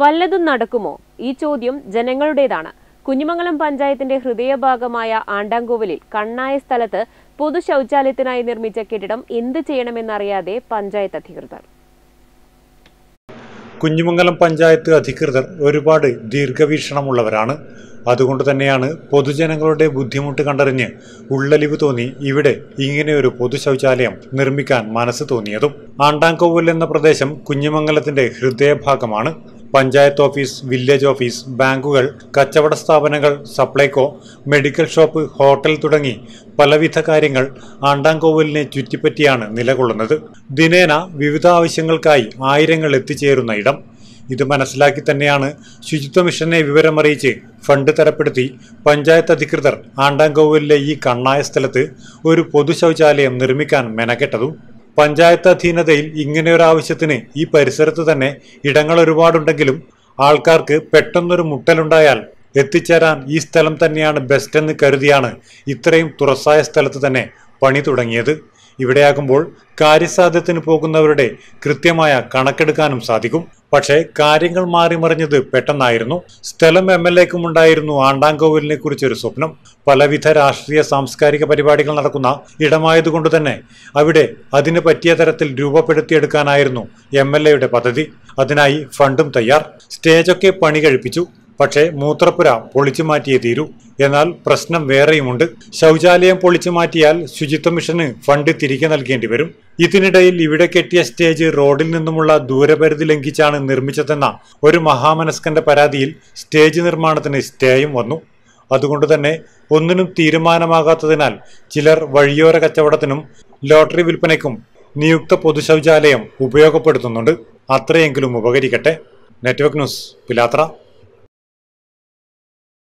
വല്ലതും നടക്കുമോ ഈ ചോദ്യം ജനങ്ങളുടേതാണ് കുഞ്ഞുമംഗലം പഞ്ചായത്തിന്റെ ഹൃദയഭാഗമായ ആണ്ടാങ്കോവിലിൽ കണ്ണായ സ്ഥലത്ത് പൊതു ശൗചാലയത്തിനായി നിർമ്മിച്ച കെട്ടിടം എന്ത് ചെയ്യണമെന്നറിയാതെ പഞ്ചായത്ത് അധികൃതർ കുഞ്ഞുമംഗലം പഞ്ചായത്ത് അധികൃതർ ഒരുപാട് ദീർഘവീക്ഷണമുള്ളവരാണ് അതുകൊണ്ട് തന്നെയാണ് പൊതുജനങ്ങളുടെ ബുദ്ധിമുട്ട് കണ്ടറിഞ്ഞ് ഉള്ളലിവ് തോന്നി ഇവിടെ ഇങ്ങനെയൊരു പൊതു ശൗചാലയം നിർമ്മിക്കാൻ മനസ്സ് തോന്നിയതും ആണ്ടാങ്കോവിൽ എന്ന പ്രദേശം കുഞ്ഞുമംഗലത്തിന്റെ ഹൃദയഭാഗമാണ് പഞ്ചായത്ത് ഓഫീസ് വില്ലേജ് ഓഫീസ് ബാങ്കുകൾ കച്ചവട സ്ഥാപനങ്ങൾ സപ്ലൈകോ മെഡിക്കൽ ഷോപ്പ് ഹോട്ടൽ തുടങ്ങി പലവിധ കാര്യങ്ങൾ ആണ്ടാങ്കോവലിനെ ചുറ്റിപ്പറ്റിയാണ് നിലകൊള്ളുന്നത് ദിനേന വിവിധ ആവശ്യങ്ങൾക്കായി ആയിരങ്ങൾ എത്തിച്ചേരുന്ന ഇടം ഇത് മനസ്സിലാക്കി തന്നെയാണ് ശുചിത്വ മിഷനെ വിവരമറിയിച്ച് ഫണ്ട് തരപ്പെടുത്തി പഞ്ചായത്ത് അധികൃതർ ആണ്ടാങ്കോവിലെ ഈ കണ്ണായ സ്ഥലത്ത് ഒരു പൊതുശൗചാലയം നിർമ്മിക്കാൻ മെനക്കെട്ടതും പഞ്ചായത്ത് അധീനതയിൽ ഇങ്ങനെയൊരു ആവശ്യത്തിന് ഈ പരിസരത്ത് തന്നെ ഇടങ്ങൾ ഒരുപാടുണ്ടെങ്കിലും ആൾക്കാർക്ക് പെട്ടെന്നൊരു മുട്ടലുണ്ടായാൽ എത്തിച്ചേരാൻ ഈ സ്ഥലം തന്നെയാണ് ബെസ്റ്റ് എന്ന് കരുതിയാണ് ഇത്രയും തുറസായ സ്ഥലത്ത് തന്നെ പണി തുടങ്ങിയത് ഇവിടെയാകുമ്പോൾ കാര്യസാധ്യത്തിന് പോകുന്നവരുടെ കൃത്യമായ കണക്കെടുക്കാനും സാധിക്കും പക്ഷേ കാര്യങ്ങൾ മാറിമറിഞ്ഞത് പെട്ടെന്നായിരുന്നു സ്ഥലം എം എൽ എക്കും ഉണ്ടായിരുന്നു ആണ്ടാങ്കോവിലിനെ കുറിച്ചൊരു സ്വപ്നം പലവിധ രാഷ്ട്രീയ സാംസ്കാരിക പരിപാടികൾ നടക്കുന്ന ഇടമായതുകൊണ്ട് തന്നെ അവിടെ അതിന് പറ്റിയ തരത്തിൽ രൂപപ്പെടുത്തിയെടുക്കാനായിരുന്നു എം എൽ എയുടെ പദ്ധതി അതിനായി ഫണ്ടും തയ്യാർ സ്റ്റേജൊക്കെ പണി കഴിപ്പിച്ചു പക്ഷേ മൂത്രപ്പുര പൊളിച്ചു മാറ്റിയേ തീരൂ എന്നാൽ പ്രശ്നം വേറെയുമുണ്ട് ശൗചാലയം പൊളിച്ചു മാറ്റിയാൽ ശുചിത്വ മിഷന് ഫണ്ട് തിരികെ നൽകേണ്ടി വരും ഇതിനിടയിൽ ഇവിടെ കെട്ടിയ സ്റ്റേജ് റോഡിൽ നിന്നുമുള്ള ദൂരപരിധി ലംഘിച്ചാണ് നിർമ്മിച്ചതെന്ന ഒരു മഹാമനസ്കന്റെ പരാതിയിൽ സ്റ്റേജ് നിർമ്മാണത്തിന് സ്റ്റേയും വന്നു അതുകൊണ്ട് തന്നെ ഒന്നിനും തീരുമാനമാകാത്തതിനാൽ ചിലർ വഴിയോര കച്ചവടത്തിനും ലോട്ടറി വിൽപ്പനയ്ക്കും നിയുക്ത പൊതുശൌചാലയം ഉപയോഗപ്പെടുത്തുന്നുണ്ട് അത്രയെങ്കിലും ഉപകരിക്കട്ടെ നെറ്റ്വർക്ക് ന്യൂസ് പിലാത്ര